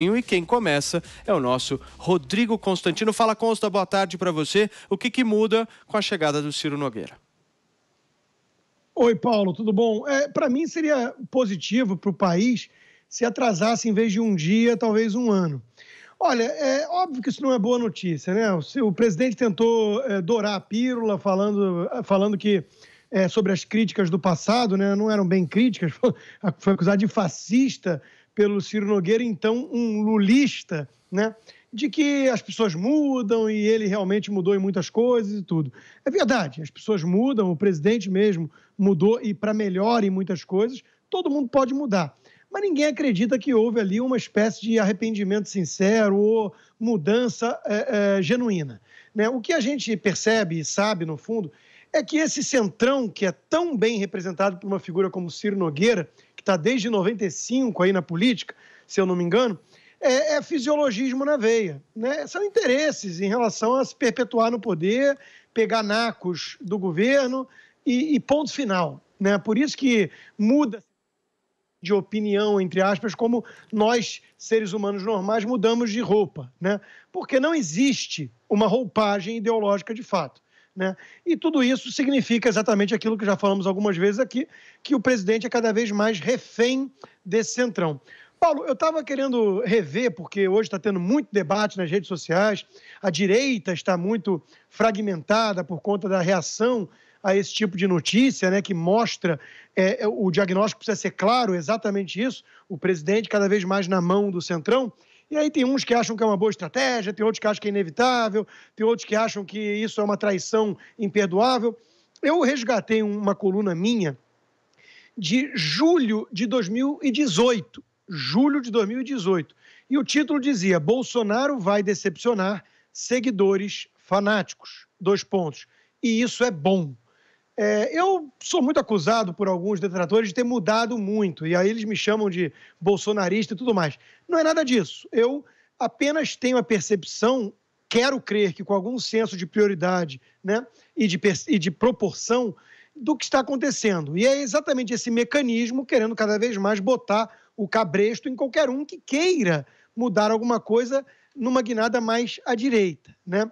E quem começa é o nosso Rodrigo Constantino. Fala, Consta, boa tarde para você. O que, que, muda com a chegada do Ciro Nogueira? Oi, Paulo, tudo bom? É, para mim seria positivo para o país se atrasasse, em vez de um dia, talvez um ano. Olha, é óbvio que isso não é boa notícia, né? O, o presidente tentou é, dourar a pílula falando, falando que é, sobre as críticas do passado, né? não eram bem críticas, foi acusado de fascista pelo Ciro Nogueira, então um lulista, né? De que as pessoas mudam e ele realmente mudou em muitas coisas e tudo. É verdade, as pessoas mudam, o presidente mesmo mudou e para melhor em muitas coisas, todo mundo pode mudar. Mas ninguém acredita que houve ali uma espécie de arrependimento sincero ou mudança é, é, genuína. Né? O que a gente percebe e sabe, no fundo, é que esse centrão, que é tão bem representado por uma figura como Ciro Nogueira, está desde 95 aí na política, se eu não me engano, é, é, fisiologismo na veia. Né? São interesses em relação a se perpetuar no poder, pegar nacos do governo e, e ponto final. Né? Por isso que muda de opinião, entre aspas, como nós, seres humanos normais, mudamos de roupa. Né? Porque não existe uma roupagem ideológica de fato. Né? E tudo isso significa exatamente aquilo que já falamos algumas vezes aqui, que o presidente é cada vez mais refém desse centrão. Paulo, eu estava querendo rever, porque hoje está tendo muito debate nas redes sociais, a direita está muito fragmentada por conta da reação a esse tipo de notícia, né, que mostra é, é o diagnóstico precisa ser claro, exatamente isso, o presidente cada vez mais na mão do centrão. E aí tem uns que acham que é uma boa estratégia, tem outros que acham que é inevitável, tem outros que acham que isso é uma traição imperdoável. Eu resgatei uma coluna minha de julho de 2018. Julho de 2018. E o título dizia: Bolsonaro vai decepcionar seguidores fanáticos. Dois pontos. E isso é bom. É, eu sou muito acusado por alguns detratores de ter mudado muito, e aí eles me chamam de bolsonarista e tudo mais. Não é nada disso. Eu apenas tenho a percepção, quero crer que com algum senso de prioridade né, e, de, e de proporção do que está acontecendo. E é exatamente esse mecanismo querendo cada vez mais botar o cabresto em qualquer um que queira mudar alguma coisa numa guinada mais à direita. Né?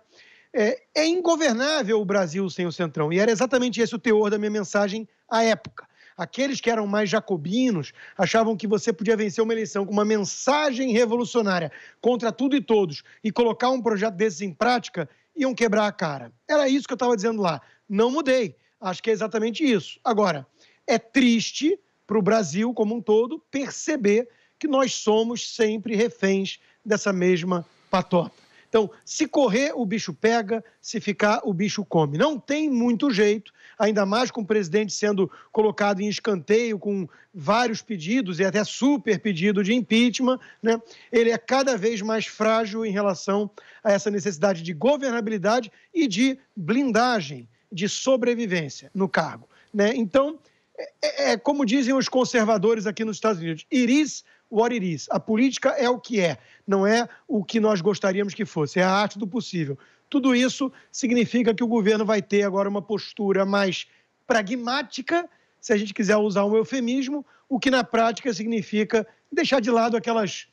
É, é ingovernável o Brasil sem o Centrão. E era exatamente esse o teor da minha mensagem à época. Aqueles que eram mais jacobinos achavam que você podia vencer uma eleição com uma mensagem revolucionária contra tudo e todos e colocar um projeto desses em prática, iam quebrar a cara. Era isso que eu estava dizendo lá. Não mudei. Acho que é exatamente isso. Agora, é triste para o Brasil como um todo perceber que nós somos sempre reféns dessa mesma patota. Então, se correr, o bicho pega, se ficar, o bicho come. Não tem muito jeito, ainda mais com o presidente sendo colocado em escanteio, com vários pedidos e até super pedido de impeachment. Né? Ele é cada vez mais frágil em relação a essa necessidade de governabilidade e de blindagem, de sobrevivência no cargo. Né? Então, é, é, é como dizem os conservadores aqui nos Estados Unidos, Iris what it is. A política é o que é, não é o que nós gostaríamos que fosse, é a arte do possível. Tudo isso significa que o governo vai ter agora uma postura mais pragmática, se a gente quiser usar um eufemismo, o que na prática significa deixar de lado aquelas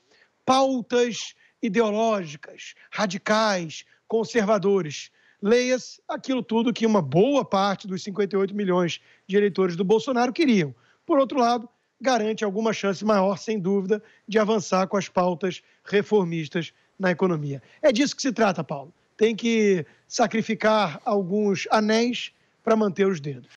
pautas ideológicas, radicais, conservadores. Leias aquilo tudo que uma boa parte dos 58 milhões de eleitores do Bolsonaro queriam. Por outro lado, garante alguma chance maior, sem dúvida, de avançar com as pautas reformistas na economia. É disso que se trata, Paulo. Tem que sacrificar alguns anéis para manter os dedos.